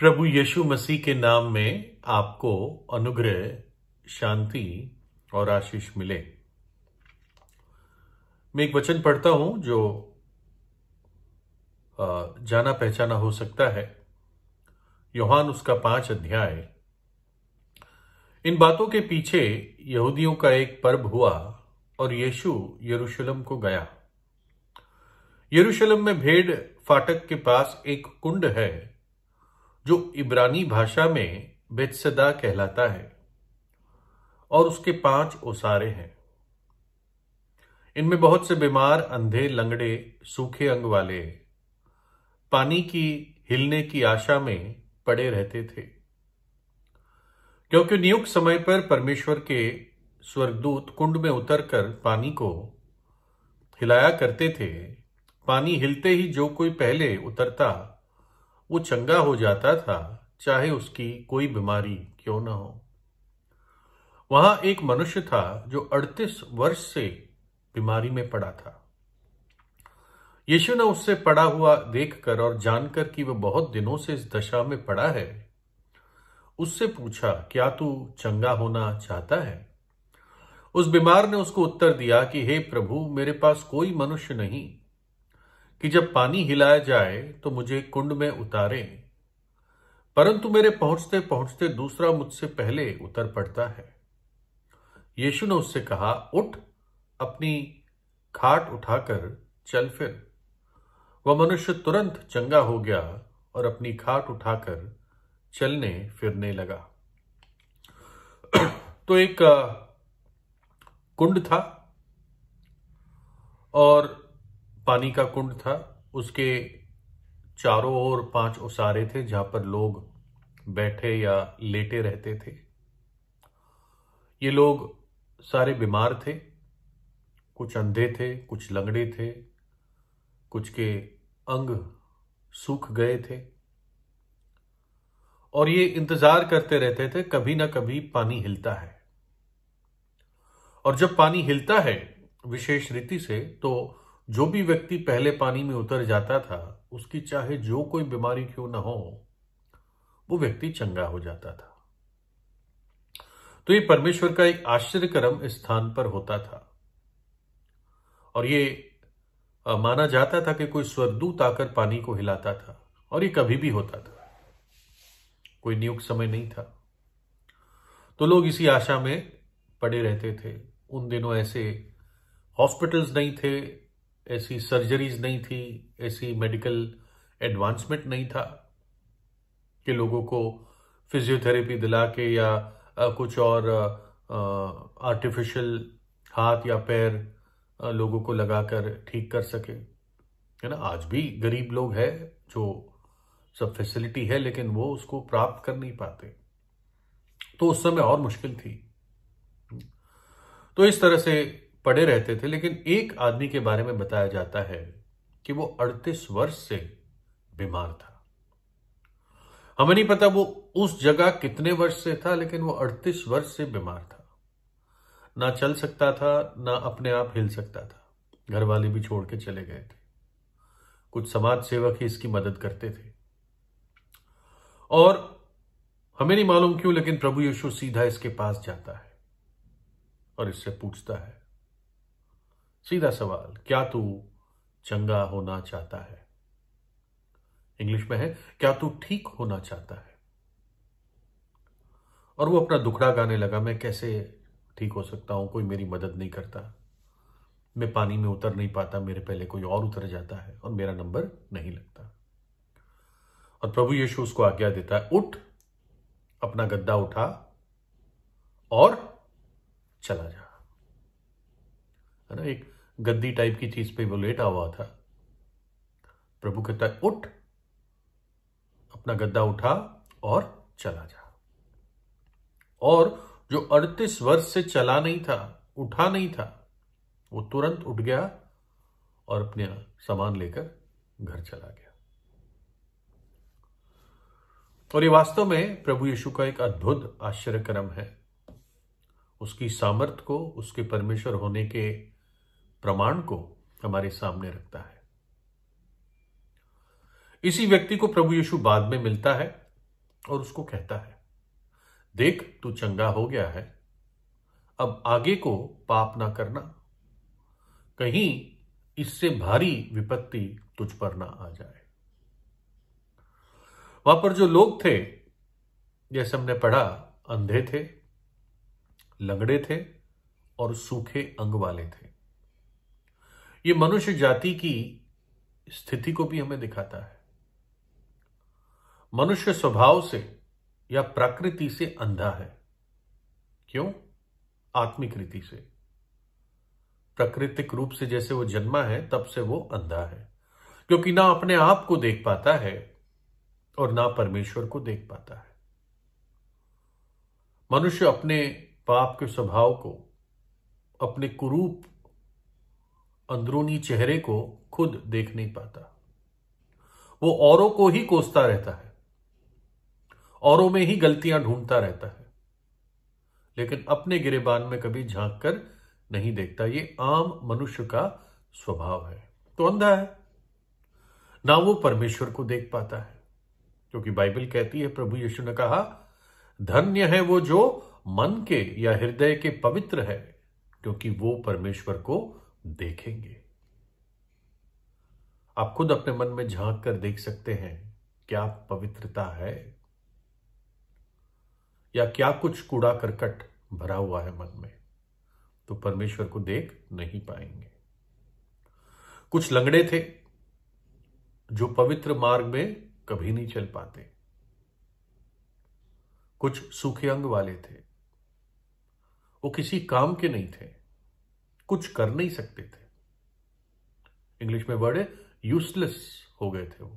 प्रभु यीशु मसीह के नाम में आपको अनुग्रह शांति और आशीष मिले मैं एक वचन पढ़ता हूं जो जाना पहचाना हो सकता है योहान उसका पांच अध्याय इन बातों के पीछे यहूदियों का एक पर्व हुआ और यीशु यरूशलेम को गया यरूशलेम में भेड़ फाटक के पास एक कुंड है जो इब्रानी भाषा में बेतसदा कहलाता है और उसके पांच ओसारे हैं इनमें बहुत से बीमार अंधे लंगड़े सूखे अंग वाले पानी की हिलने की आशा में पड़े रहते थे क्योंकि नियुक्त समय पर परमेश्वर के स्वर्गदूत कुंड में उतरकर पानी को हिलाया करते थे पानी हिलते ही जो कोई पहले उतरता वो चंगा हो जाता था चाहे उसकी कोई बीमारी क्यों ना हो वहां एक मनुष्य था जो 38 वर्ष से बीमारी में पड़ा था यीशु ने उससे पड़ा हुआ देखकर और जानकर कि वह बहुत दिनों से इस दशा में पड़ा है उससे पूछा क्या तू चंगा होना चाहता है उस बीमार ने उसको उत्तर दिया कि हे प्रभु मेरे पास कोई मनुष्य नहीं कि जब पानी हिलाया जाए तो मुझे कुंड में उतारे परंतु मेरे पहुंचते पहुंचते दूसरा मुझसे पहले उतर पड़ता है यीशु ने उससे कहा उठ अपनी खाट उठाकर चल फिर वह मनुष्य तुरंत चंगा हो गया और अपनी खाट उठाकर चलने फिरने लगा तो एक कुंड था और पानी का कुंड था उसके चारों ओर पांच उसारे थे जहां पर लोग बैठे या लेटे रहते थे ये लोग सारे बीमार थे कुछ अंधे थे कुछ लंगड़े थे कुछ के अंग सूख गए थे और ये इंतजार करते रहते थे कभी ना कभी पानी हिलता है और जब पानी हिलता है विशेष रीति से तो जो भी व्यक्ति पहले पानी में उतर जाता था उसकी चाहे जो कोई बीमारी क्यों ना हो वो व्यक्ति चंगा हो जाता था तो ये परमेश्वर का एक आश्चर्यक्रम स्थान पर होता था और ये माना जाता था कि कोई स्वर्गदूत आकर पानी को हिलाता था और ये कभी भी होता था कोई नियुक्त समय नहीं था तो लोग इसी आशा में पड़े रहते थे उन दिनों ऐसे हॉस्पिटल्स नहीं थे ऐसी सर्जरीज नहीं थी ऐसी मेडिकल एडवांसमेंट नहीं था कि लोगों को फिजियोथेरेपी दिला के या कुछ और आर्टिफिशियल हाथ या पैर लोगों को लगाकर ठीक कर सके है ना आज भी गरीब लोग हैं जो सब फैसिलिटी है लेकिन वो उसको प्राप्त कर नहीं पाते तो उस समय और मुश्किल थी तो इस तरह से पड़े रहते थे लेकिन एक आदमी के बारे में बताया जाता है कि वो 38 वर्ष से बीमार था हमें नहीं पता वो उस जगह कितने वर्ष से था लेकिन वो 38 वर्ष से बीमार था ना चल सकता था ना अपने आप हिल सकता था घर वाले भी छोड़ के चले गए थे कुछ समाज सेवक ही इसकी मदद करते थे और हमें नहीं मालूम क्यों लेकिन प्रभु यीशु सीधा इसके पास जाता है और इससे पूछता है सीधा सवाल क्या तू चंगा होना चाहता है इंग्लिश में है क्या तू ठीक होना चाहता है और वो अपना दुखड़ा गाने लगा मैं कैसे ठीक हो सकता हूं कोई मेरी मदद नहीं करता मैं पानी में उतर नहीं पाता मेरे पहले कोई और उतर जाता है और मेरा नंबर नहीं लगता और प्रभु यीशु उसको आज्ञा देता है उठ अपना गद्दा उठा और चला जा है ना एक गद्दी टाइप की चीज पे वो लेटा हुआ था प्रभु कहता है उठ अपना गद्दा उठा और चला जा और जो अड़तीस वर्ष से चला नहीं था उठा नहीं था वो तुरंत उठ गया और अपने सामान लेकर घर चला गया और ये वास्तव में प्रभु यीशु का एक अद्भुत आश्चर्यक्रम है उसकी सामर्थ को उसके परमेश्वर होने के प्रमाण को हमारे सामने रखता है इसी व्यक्ति को प्रभु यीशु बाद में मिलता है और उसको कहता है देख तू चंगा हो गया है अब आगे को पाप ना करना कहीं इससे भारी विपत्ति तुझ पर ना आ जाए वहां पर जो लोग थे जैसे हमने पढ़ा अंधे थे लंगड़े थे और सूखे अंग वाले थे ये मनुष्य जाति की स्थिति को भी हमें दिखाता है मनुष्य स्वभाव से या प्रकृति से अंधा है क्यों आत्मिक रीति से प्राकृतिक रूप से जैसे वो जन्मा है तब से वो अंधा है क्योंकि ना अपने आप को देख पाता है और ना परमेश्वर को देख पाता है मनुष्य अपने पाप के स्वभाव को अपने कुरूप अंदरूनी चेहरे को खुद देख नहीं पाता वो औरों को ही कोसता रहता है औरों में ही गलतियां ढूंढता रहता है लेकिन अपने गिरेबान में कभी झांक कर नहीं देखता ये आम मनुष्य का स्वभाव है तो अंधा है ना वो परमेश्वर को देख पाता है क्योंकि बाइबल कहती है प्रभु यीशु ने कहा धन्य है वो जो मन के या हृदय के पवित्र है क्योंकि वो परमेश्वर को देखेंगे आप खुद अपने मन में झांक कर देख सकते हैं क्या पवित्रता है या क्या कुछ कूड़ा करकट भरा हुआ है मन में तो परमेश्वर को देख नहीं पाएंगे कुछ लंगड़े थे जो पवित्र मार्ग में कभी नहीं चल पाते कुछ सूखे अंग वाले थे वो किसी काम के नहीं थे कुछ कर नहीं सकते थे इंग्लिश में वर्ड है यूजलेस हो गए थे वो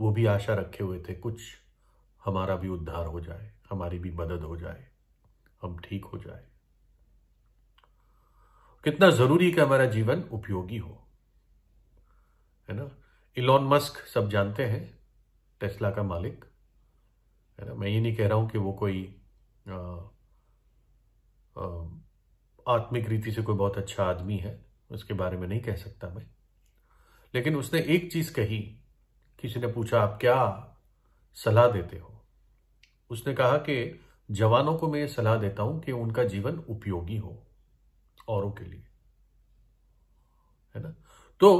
वो भी आशा रखे हुए थे कुछ हमारा भी उद्धार हो जाए हमारी भी मदद हो जाए हम ठीक हो जाए कितना जरूरी कि हमारा जीवन उपयोगी हो है ना इलॉन मस्क सब जानते हैं टेस्ला का मालिक है ना मैं ये नहीं कह रहा हूं कि वो कोई आ, आ, आत्मिक रीति से कोई बहुत अच्छा आदमी है उसके बारे में नहीं कह सकता मैं लेकिन उसने एक चीज कही किसी ने पूछा आप क्या सलाह देते हो उसने कहा कि जवानों को मैं ये सलाह देता हूं कि उनका जीवन उपयोगी हो औरों के लिए है ना तो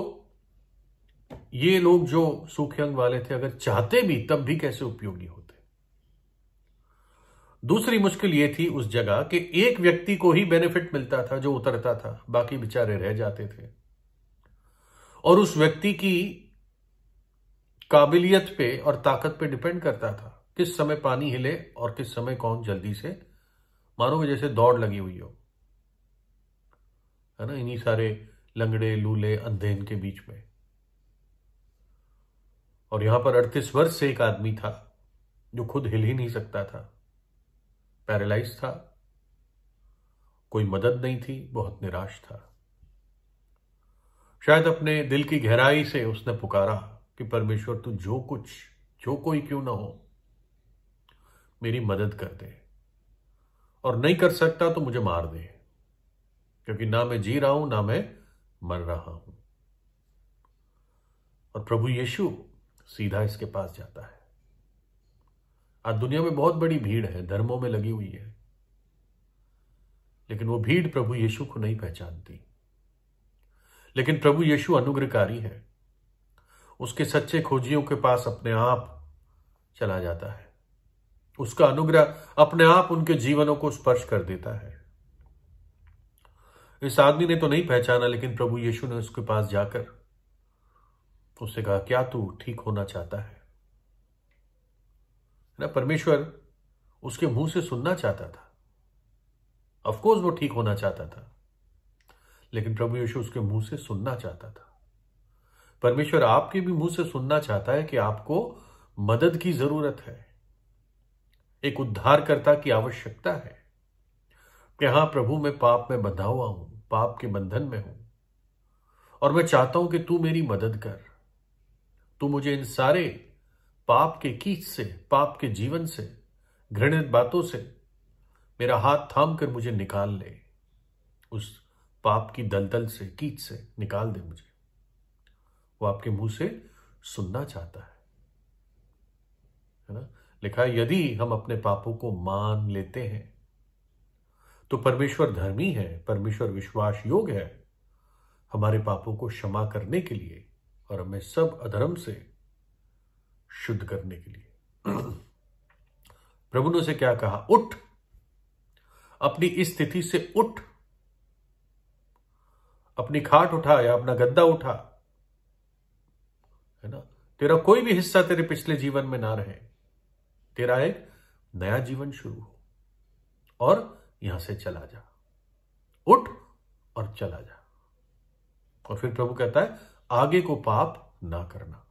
ये लोग जो सुखयंग वाले थे अगर चाहते भी तब भी कैसे उपयोगी होते दूसरी मुश्किल ये थी उस जगह कि एक व्यक्ति को ही बेनिफिट मिलता था जो उतरता था बाकी बेचारे रह जाते थे और उस व्यक्ति की काबिलियत पे और ताकत पे डिपेंड करता था किस समय पानी हिले और किस समय कौन जल्दी से मानो जैसे दौड़ लगी हुई हो है ना इन्हीं सारे लंगड़े लूले अंधे इनके बीच में और यहां पर अड़तीस वर्ष से एक आदमी था जो खुद हिल ही नहीं सकता था पैरालाइज था कोई मदद नहीं थी बहुत निराश था शायद अपने दिल की गहराई से उसने पुकारा कि परमेश्वर तू जो कुछ जो कोई क्यों ना हो मेरी मदद कर दे और नहीं कर सकता तो मुझे मार दे क्योंकि ना मैं जी रहा हूं ना मैं मर रहा हूं और प्रभु यीशु सीधा इसके पास जाता है आज दुनिया में बहुत बड़ी भीड़ है धर्मों में लगी हुई है लेकिन वो भीड़ प्रभु यीशु को नहीं पहचानती लेकिन प्रभु यीशु अनुग्रहकारी है उसके सच्चे खोजियों के पास अपने आप चला जाता है उसका अनुग्रह अपने आप उनके जीवनों को स्पर्श कर देता है इस आदमी ने तो नहीं पहचाना लेकिन प्रभु यीशु ने उसके पास जाकर उससे कहा क्या तू ठीक होना चाहता है ना परमेश्वर उसके मुंह से सुनना चाहता था अफकोर्स वो ठीक होना चाहता था लेकिन प्रभु यीशु उसके मुंह से सुनना चाहता था परमेश्वर आपके भी मुंह से सुनना चाहता है कि आपको मदद की जरूरत है एक उद्धारकर्ता की आवश्यकता है कि हां प्रभु मैं पाप में बंधा हुआ हूं पाप के बंधन में हूं और मैं चाहता हूं कि तू मेरी मदद कर तू मुझे इन सारे पाप के कीच से पाप के जीवन से घृणित बातों से मेरा हाथ थाम कर मुझे निकाल ले उस पाप की दलदल से कीच से निकाल दे मुझे वो आपके मुंह से सुनना चाहता है है ना लिखा यदि हम अपने पापों को मान लेते हैं तो परमेश्वर धर्मी है परमेश्वर विश्वास योग है हमारे पापों को क्षमा करने के लिए और हमें सब अधर्म से शुद्ध करने के लिए प्रभु ने उसे क्या कहा उठ अपनी इस स्थिति से उठ अपनी खाट उठा या अपना गद्दा उठा है ना तेरा कोई भी हिस्सा तेरे पिछले जीवन में ना रहे तेरा एक नया जीवन शुरू हो और यहां से चला जा उठ और चला जा और फिर प्रभु कहता है आगे को पाप ना करना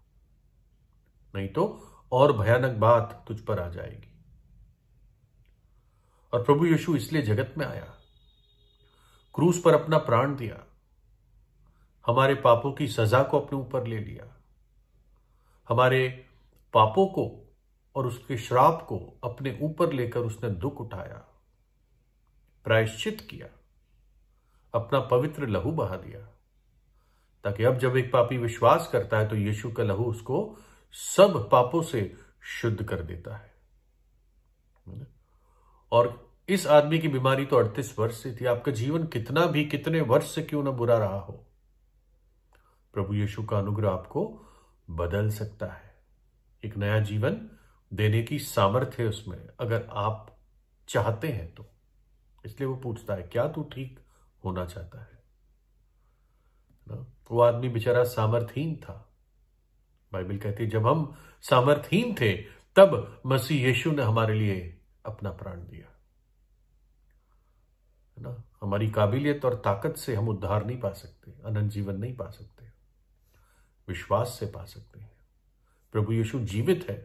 नहीं तो और भयानक बात तुझ पर आ जाएगी और प्रभु यीशु इसलिए जगत में आया क्रूस पर अपना प्राण दिया हमारे पापों की सजा को अपने ऊपर ले लिया हमारे पापों को और उसके श्राप को अपने ऊपर लेकर उसने दुख उठाया प्रायश्चित किया अपना पवित्र लहू बहा दिया ताकि अब जब एक पापी विश्वास करता है तो यीशु का लहू उसको सब पापों से शुद्ध कर देता है और इस आदमी की बीमारी तो 38 वर्ष से थी आपका जीवन कितना भी कितने वर्ष से क्यों ना बुरा रहा हो प्रभु यीशु का अनुग्रह आपको बदल सकता है एक नया जीवन देने की सामर्थ्य है उसमें अगर आप चाहते हैं तो इसलिए वो पूछता है क्या तू ठीक होना चाहता है ना वो आदमी बेचारा सामर्थ्यहीन था बाइबल कहती है जब हम सामर्थहीन थे तब मसीह यीशु ने हमारे लिए अपना प्राण दिया है ना हमारी काबिलियत और ताकत से हम उद्धार नहीं पा सकते अनंत जीवन नहीं पा सकते विश्वास से पा सकते हैं प्रभु यीशु जीवित है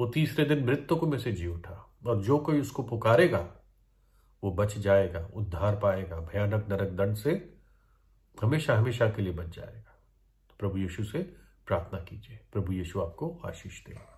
वो तीसरे दिन मृतकों में से जी उठा और जो कोई उसको पुकारेगा वो बच जाएगा उद्धार पाएगा भयानक नरक दंड से हमेशा हमेशा के लिए बच जाएगा तो प्रभु यीशु से प्रार्थना कीजिए प्रभु यीशु आपको आशीष दें